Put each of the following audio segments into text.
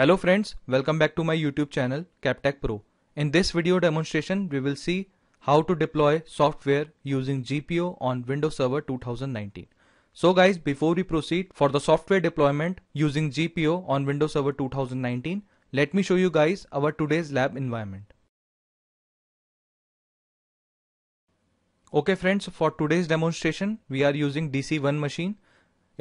Hello friends, welcome back to my YouTube channel CapTech Pro. In this video demonstration, we will see how to deploy software using GPO on Windows Server 2019. So guys, before we proceed for the software deployment using GPO on Windows Server 2019, let me show you guys our today's lab environment. Okay friends, for today's demonstration, we are using DC1 machine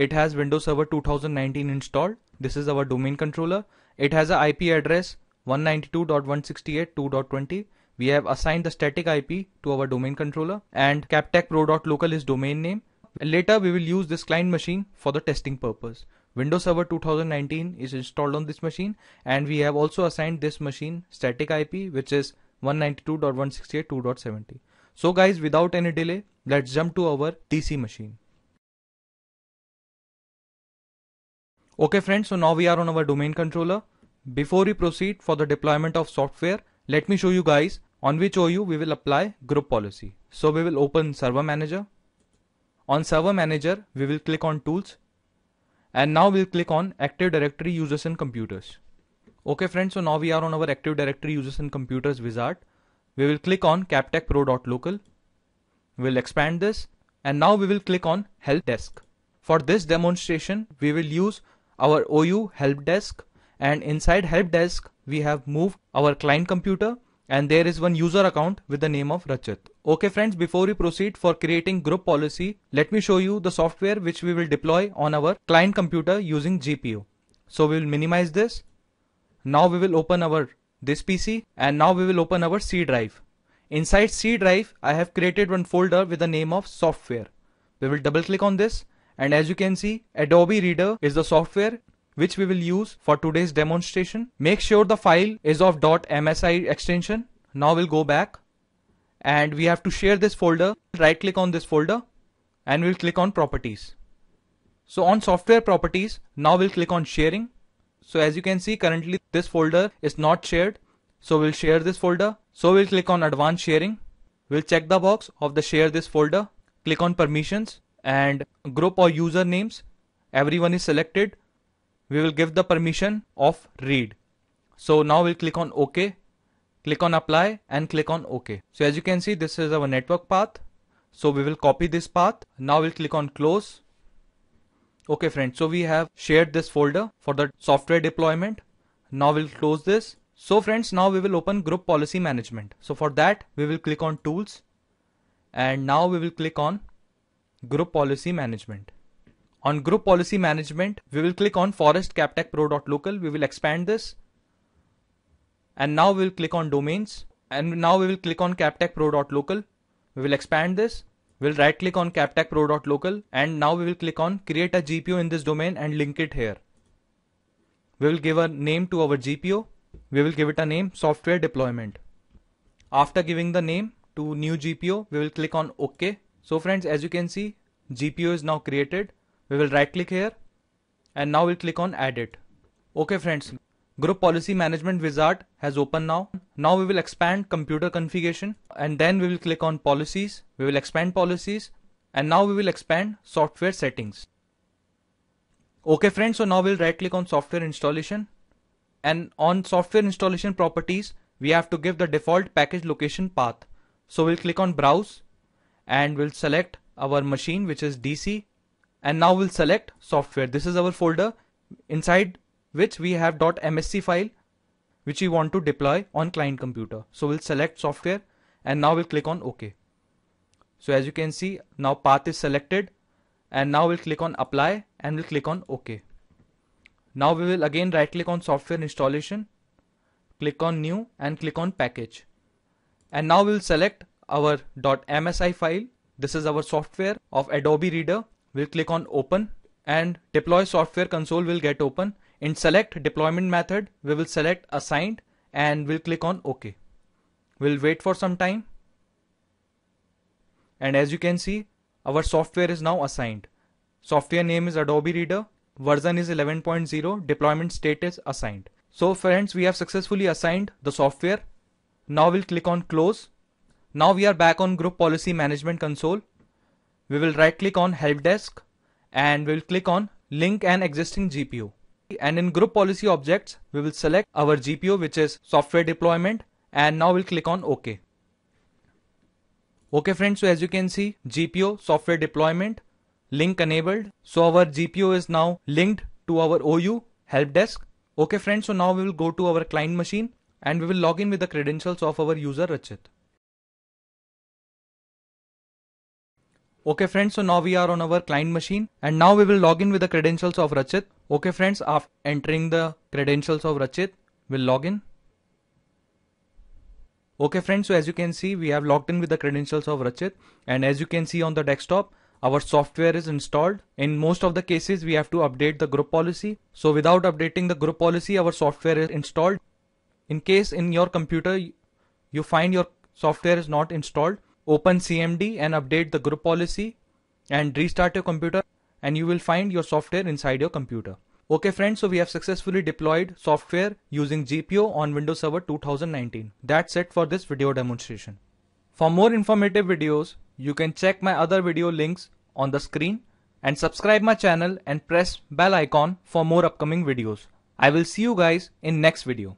it has Windows Server 2019 installed. This is our domain controller. It has an IP address 192.168.2.20. We have assigned the static IP to our domain controller and captechpro.local is domain name. Later we will use this client machine for the testing purpose. Windows Server 2019 is installed on this machine and we have also assigned this machine static IP which is 192.168.2.70. So guys without any delay let's jump to our TC machine. Okay friends, so now we are on our domain controller. Before we proceed for the deployment of software, let me show you guys on which OU we will apply group policy. So we will open server manager. On server manager, we will click on tools and now we'll click on active directory users and computers. Okay friends, so now we are on our active directory users and computers wizard. We will click on captechpro.local. We'll expand this and now we will click on help desk. For this demonstration, we will use our OU help desk and inside help desk we have moved our client computer and there is one user account with the name of Rachit. Okay friends, before we proceed for creating group policy, let me show you the software which we will deploy on our client computer using GPU. So we will minimize this. Now we will open our this PC and now we will open our C drive. Inside C drive, I have created one folder with the name of software. We will double click on this and as you can see, Adobe Reader is the software which we will use for today's demonstration. Make sure the file is of .msi extension. Now we'll go back and we have to share this folder. Right click on this folder and we'll click on properties. So on software properties, now we'll click on sharing. So as you can see currently this folder is not shared. So we'll share this folder. So we'll click on advanced sharing. We'll check the box of the share this folder. Click on permissions and group or user names everyone is selected we will give the permission of read so now we'll click on ok click on apply and click on ok so as you can see this is our network path so we will copy this path now we'll click on close okay friends so we have shared this folder for the software deployment now we'll close this so friends now we will open group policy management so for that we will click on tools and now we will click on Group Policy Management. On Group Policy Management, we will click on Forest CapTechPro.local. We will expand this. And now we will click on Domains. And now we will click on CapTechPro.local. We will expand this. We'll right click on CapTechPro.local, and now we will click on create a GPO in this domain and link it here. We will give a name to our GPO. We will give it a name software deployment. After giving the name to new GPO, we will click on OK so friends, as you can see, GPU is now created. We will right click here and now we'll click on edit. Okay friends, group policy management wizard has opened now. Now we will expand computer configuration and then we will click on policies. We will expand policies and now we will expand software settings. Okay friends, so now we'll right click on software installation and on software installation properties, we have to give the default package location path. So we'll click on browse and we'll select our machine which is DC and now we'll select software. This is our folder inside which we have .msc file which we want to deploy on client computer. So we'll select software and now we'll click on OK. So as you can see now path is selected and now we'll click on apply and we'll click on OK. Now we will again right click on software installation, click on new and click on package. And now we'll select our .msi file. This is our software of Adobe Reader. We'll click on open and deploy software console will get open. In select deployment method, we will select assigned and we'll click on OK. We'll wait for some time. And as you can see, our software is now assigned. Software name is Adobe Reader, version is 11.0, deployment status assigned. So friends, we have successfully assigned the software. Now we'll click on close now we are back on Group Policy Management Console. We will right click on Help Desk and we will click on Link an existing GPU. And in Group Policy Objects, we will select our GPU which is Software Deployment and now we'll click on OK. Okay friends, so as you can see, GPU, Software Deployment, Link enabled. So our GPU is now linked to our OU, Help Desk. Okay friends, so now we will go to our client machine and we will log in with the credentials of our user Rachit. Okay friends, so now we are on our client machine and now we will log in with the credentials of Rachit. Okay friends, after entering the credentials of Rachit, we'll log in. Okay friends, so as you can see, we have logged in with the credentials of Rachit and as you can see on the desktop, our software is installed. In most of the cases, we have to update the group policy. So without updating the group policy, our software is installed. In case in your computer, you find your software is not installed, open CMD and update the group policy and restart your computer and you will find your software inside your computer. Okay friends, so we have successfully deployed software using GPO on Windows Server 2019. That's it for this video demonstration. For more informative videos, you can check my other video links on the screen and subscribe my channel and press bell icon for more upcoming videos. I will see you guys in next video.